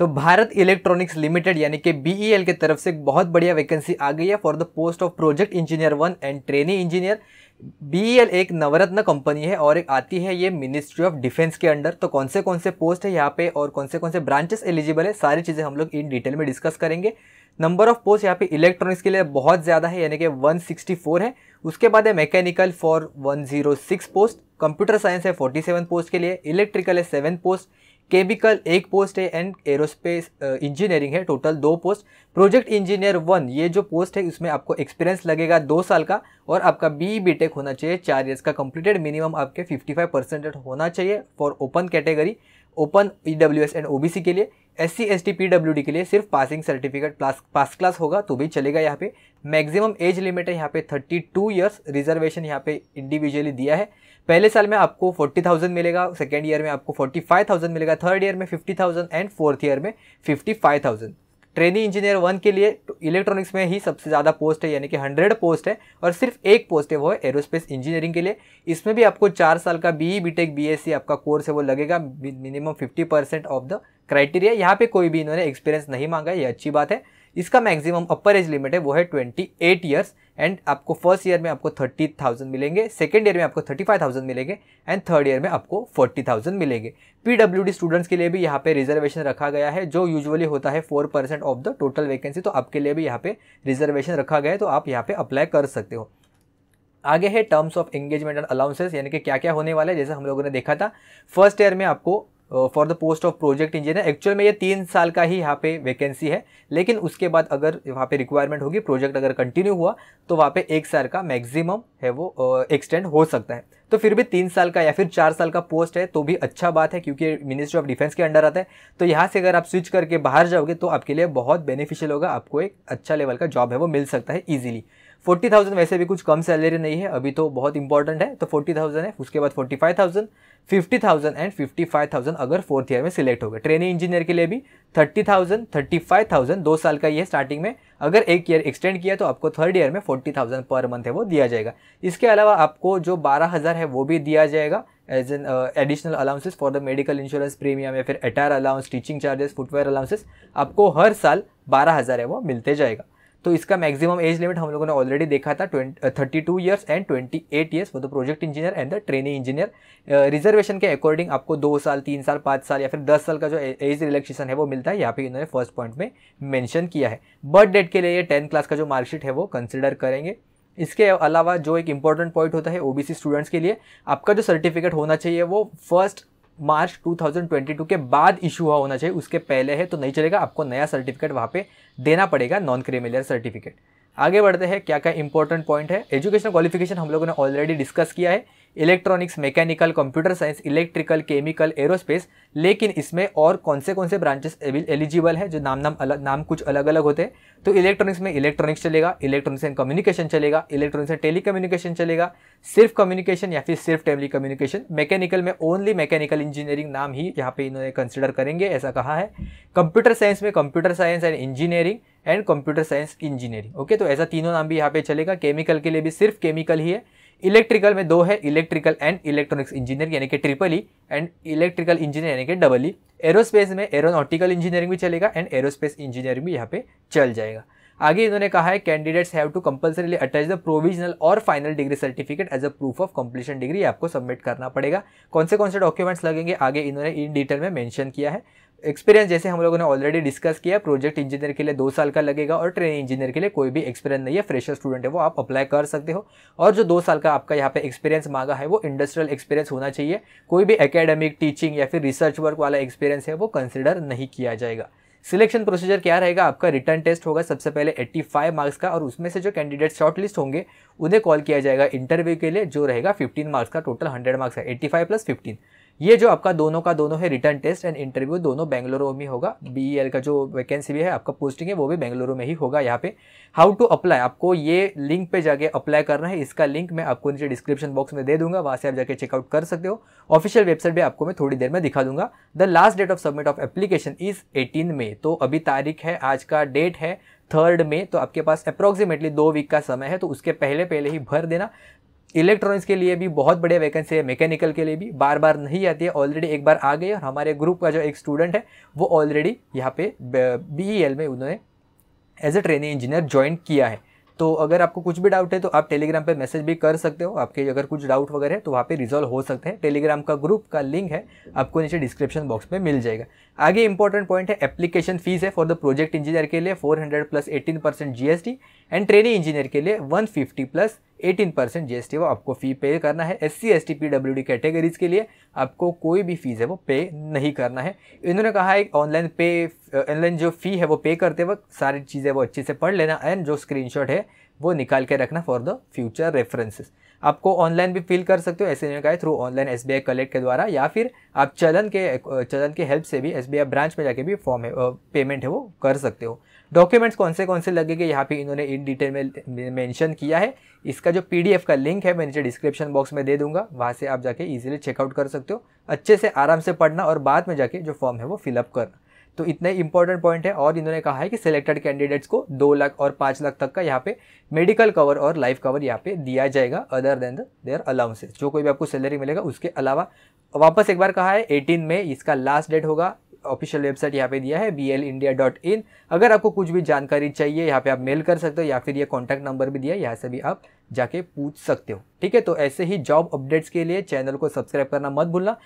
तो Bharat electronics limited यानी कि बी ई एल के तरफ से बहुत बढ़िया वैकेंसी आ गई है for the post of project engineer one and trainee engineer B E L एक नवरत्न कंपनी है और एक आती है ये मिनिस्ट्री ऑफ डिफेंस के अंडर तो कौन से कौन से पोस्ट है यहाँ पे और कौन से कौन से ब्रांचेस एलिजिबल है सारी चीज़ें हम लोग इन डिटेल में डिस्कस करेंगे नंबर ऑफ पोस्ट यहाँ पे इलेक्ट्रॉनिक्स के लिए बहुत ज़्यादा है यानी कि 164 है उसके बाद है mechanical for 106 post computer science है 47 पोस्ट के लिए इलेक्ट्रिकल है सेवन पोस्ट केमिकल एक पोस्ट है एंड एरोस्पेस इंजीनियरिंग है टोटल दो पोस्ट प्रोजेक्ट इंजीनियर वन ये जो पोस्ट है उसमें आपको एक्सपीरियंस लगेगा दो साल का और आपका बी बी टेक होना चाहिए चार ईयर्स का कंप्लीटेड मिनिमम आपके 55 परसेंटेज होना चाहिए for open category open E W S and O B C के लिए S C S T P W D के लिए सिर्फ passing certificate plus pass class होगा तो भी चलेगा यहाँ पे मैक्सिमम एज लिमिट है यहाँ पे 32 इयर्स रिजर्वेशन यहाँ पे इंडिविजुअली दिया है पहले साल में आपको 40,000 मिलेगा सेकेंड ईयर में आपको 45,000 मिलेगा थर्ड ईयर में 50,000 एंड फोर्थ ईयर में 55,000 ट्रेनिंग इंजीनियर वन के लिए इलेक्ट्रॉनिक्स में ही सबसे ज़्यादा पोस्ट है यानी कि हंड्रेड पोस्ट है और सिर्फ एक पोस्ट है वो है एरोस्पेस इंजीनियरिंग के लिए इसमें भी आपको चार साल का B E B tech B S C आपका कोर्स है वो लगेगा minimum fifty percent of the criteria यहाँ पे कोई भी इन्होंने एक्सपीरियंस नहीं मांगा ये अच्छी बात है इसका मैक्सिमम अपर एज लिमिट है वो है ट्वेंटी एट ईयर्स एंड आपको फर्स्ट ईयर में आपको थर्टी थाउजेंड मिलेंगे सेकेंड ईयर में आपको थर्टी फाइव थाउजेंड मिलेंगे एंड थर्ड ईयर में आपको फोर्टी थाउजेंड मिलेंगे पीडब्ल्यूडी स्टूडेंट्स के लिए भी यहाँ पे रिजर्वेशन रखा गया है जो यूजुअली होता है four percent of the total vacancy तो आपके लिए भी यहाँ पे रिजर्वेशन रखा गया है तो आप यहाँ पे अप्लाई कर सकते हो आगे है terms of engagement and allowances यानी कि क्या क्या होने वाला है जैसे हम लोगों ने देखा था फर्स्ट ईयर में आपको for the post of project engineer actual में ये तीन साल का ही यहाँ पे वैकेंसी है लेकिन उसके बाद अगर वहाँ पे रिक्वायरमेंट होगी प्रोजेक्ट अगर कंटिन्यू हुआ तो वहाँ पे एक साल का मैक्सिमम है वो एक्सटेंड हो सकता है तो फिर भी तीन साल का या फिर चार साल का पोस्ट है तो भी अच्छा बात है क्योंकि मिनिस्ट्री ऑफ डिफेंस के अंडर आता है तो यहाँ से अगर आप स्विच करके बाहर जाओगे तो आपके लिए बहुत बेनिफिशियल होगा आपको एक अच्छा लेवल का जॉब है वो मिल सकता है ईजिली फोर्टी थाउजेंड वैसे भी कुछ कम सैलरी नहीं है अभी तो बहुत इंपॉर्टेंट है तो फोर्टी थाउजेंड है उसके बाद forty five thousand fifty thousand and fifty five thousand अगर फोर्थ ईयर में सिलेक्ट हो ट्रेनिंग इंजीनियर के लिए भी thirty thousand thirty five thousand दो साल का ये स्टार्टिंग में अगर एक ईयर एक्सटेंड किया तो आपको थर्ड ईयर में फोर्टी थाउजेंड पर मंथ है वो दिया जाएगा इसके अलावा आपको जो बारह हज़ार है वो भी दिया जाएगा as an additional allowances for the medical insurance premium या फिर attire allowance teaching charges footwear allowances आपको हर साल बारह हज़ार है वो मिलते जाएगा तो इसका मैक्सिमम एज लिमिट हम लोगों ने ऑलरेडी देखा था thirty two years and twenty eight years for the project engineer and the training engineer reservation के अकॉर्डिंग आपको दो साल तीन साल पाँच साल या फिर दस साल का जो एज रिलेक्सेशन है वो मिलता है यहाँ पे इन्होंने फर्स्ट पॉइंट में मैंशन किया है बर्थ डेट के लिए ये टेंथ क्लास का जो मार्कशीट है वो कंसिडर करेंगे इसके अलावा जो एक इंपॉर्टेंट पॉइंट होता है ओबीसी स्टूडेंट्स के लिए आपका जो सर्टिफिकेट होना चाहिए वो फर्स्ट मार्च 2022 के बाद इशू हुआ होना चाहिए उसके पहले है तो नहीं चलेगा आपको नया सर्टिफिकेट वहाँ पे देना पड़ेगा नॉन क्रीमिलियर सर्टिफिकेट आगे बढ़ते हैं क्या क्या इंपॉर्टेंट पॉइंट है एजुकेशन क्वालिफिकेशन हम लोगों ने ऑलरेडी डिस्कस किया है electronics mechanical computer science electrical chemical aerospace लेकिन इसमें और कौन से कौन से ब्रांचेस एलिजिबल है जो नाम नाम अलग नाम कुछ अलग अलग होते हैं तो इलेक्ट्रॉनिक्स में इलेक्ट्रॉनिक्स चलेगा इलेक्ट्रॉनिक्स एंड कम्युनिकेशन चलेगा इलेक्ट्रॉनिक्स एंड टेली कम्युनिकेशन चलेगा सिर्फ कम्युनिकेशन या फिर सिर्फ टेली कम्युनिकेशन मैकेनिकल में ओनली मैकेनिकल इंजीनियरिंग नाम ही यहाँ पे इन्होंने कंसिडर करेंगे ऐसा कहा है कंप्यूटर साइंस में computer science and engineering and computer science engineering okay तो ऐसा तीनों नाम भी यहाँ पे चलेगा केमिकल के लिए भी सिर्फ केमिकल ही है इलेक्ट्रिकल में दो है इलेक्ट्रिकल एंड इलेक्ट्रॉनिक्स इंजीनियर यानी कि triple E and electrical engineer यानी कि डबल ई एरोस्पेस में एरोनॉटिकल इंजीनियरिंग भी चलेगा एंड एरोस्पेस इंजीनियरिंग भी यहाँ पे चल जाएगा आगे इन्होंने कहा है candidates have to compulsorily attach the provisional और final degree certificate as a proof of completion degree आपको सबमिट करना पड़ेगा कौन से कौन से डॉक्यूमेंट्स लगेंगे आगे इन्होंने इन डिटेल में मेंशन किया है एक्सपीरियंस जैसे हम लोगों ने ऑलरेडी डिस्कस किया प्रोजेक्ट इंजीनियर के लिए दो साल का लगेगा और ट्रेनिंग इंजीनियर के लिए कोई भी एक्सपीरियंस नहीं है फ्रेशर स्टूडेंट है वो आप अप्लाई कर सकते हो और जो दो साल का आपका यहाँ पे एक्सपीरियंस मांगा है वो इंडस्ट्रियल एक्सपीरियंस होना चाहिए कोई भी एकेडमिक टीचिंग या फिर रिसर्च वर्क वाला एक्सपीरियंस है वो कंसिडर नहीं किया जाएगा सिलेक्शन प्रोसीजर क्या रहेगा आपका रिटर्न टेस्ट होगा सबसे पहले 85 मार्क्स का और उसमें से जो कैंडिडेट शॉर्टलिस्ट होंगे उन्हें कॉल किया जाएगा इंटरव्यू के लिए जो रहेगा 15 मार्क्स का टोटल 100 मार्क्स है 85 फाइव प्लस फिफ्टीन ये जो आपका दोनों का दोनों है रिटर्न टेस्ट एंड इंटरव्यू दोनों बेंगलुरु में होगा बी e का जो वैकेंसी भी है आपका पोस्टिंग है वो भी बेंगलुरु में ही होगा यहाँ पे हाउ टू अप्लाई आपको ये लिंक पे जाके अप्लाई करना है इसका लिंक मैं आपको नीचे डिस्क्रिप्शन बॉक्स में दे दूंगा वहाँ से आप जाके चेकआउट कर सकते हो ऑफिशियल वेबसाइट भी आपको मैं थोड़ी देर में दिखा दूंगा the last date of submit of application is eighteen May तो अभी तारीख है आज का डेट है थर्ड में तो आपके पास अप्रोक्सीमेटली दो वीक का समय है तो उसके पहले पहले ही भर देना इलेक्ट्रॉनिक्स के लिए भी बहुत बढ़िया वैकेंसी है मैकेनिकल के लिए भी बार बार नहीं आती है ऑलरेडी एक बार आ गई और हमारे ग्रुप का जो एक स्टूडेंट है वो ऑलरेडी यहाँ पे बी e में उन्होंने as a training engineer join किया है तो अगर आपको कुछ भी डाउट है तो आप टेलीग्राम पे मैसेज भी कर सकते हो आपके अगर कुछ डाउट वगैरह है तो वहाँ पे रिजॉल्व हो सकते हैं टेलीग्राम का ग्रुप का लिंक है आपको नीचे डिस्क्रिप्शन बॉक्स में मिल जाएगा आगे इंपॉर्टेंट पॉइंट है एप्लीकेशन फीस है फॉर द प्रोजेक्ट इंजीनियर के लिए 400 plus 18 percent G and training engineer के लिए 150 प्लस 18 परसेंट जी वो आपको फ़ी पे करना है S C S T P W D categories के लिए आपको कोई भी फीस है वो पे नहीं करना है इन्होंने कहा है ऑनलाइन पे ऑनलाइन जो फ़ी है वो पे करते वक्त सारी चीज़ें वो अच्छे से पढ़ लेना एंड जो स्क्रीनशॉट है वो निकाल के रखना फॉर द फ्यूचर रेफरेंसेस आपको ऑनलाइन भी फिल कर सकते हो ऐसे इन्होंने कहा through online S B I collect के द्वारा या फिर आप चलन के चलन के हेल्प से भी एस बी आई ब्रांच में जाके भी फॉर्म है पेमेंट है वो कर सकते हो डॉक्यूमेंट्स कौन से कौन से लगेंगे यहाँ पे इन्होंने इन डिटेल में मेंशन किया है इसका जो पीडीएफ का लिंक है मैं नीचे डिस्क्रिप्शन बॉक्स में दे दूंगा वहाँ से आप जाके इजीली चेकआउट कर सकते हो अच्छे से आराम से पढ़ना और बाद में जाके जो फॉर्म है वो फिलअप करना तो इतने इंपॉर्टेंट पॉइंट है और इन्होंने कहा है कि सिलेक्टेड कैंडिडेट्स को दो लाख और पाँच लाख तक का यहाँ पे मेडिकल कवर और लाइफ कवर यहाँ पे दिया जाएगा अदर देन देयर अलाउंसेस जो कोई भी आपको सैलरी मिलेगा उसके अलावा वापस एक बार कहा है एटीन में इसका लास्ट डेट होगा ऑफिशियल वेबसाइट यहाँ पे दिया है B L India dot in अगर आपको कुछ भी जानकारी चाहिए यहाँ पे आप मेल कर सकते हो या फिर ये कॉन्टैक्ट नंबर भी दिया है यहाँ से भी आप जाके पूछ सकते हो ठीक है तो ऐसे ही जॉब अपडेट्स के लिए चैनल को सब्सक्राइब करना मत भूलना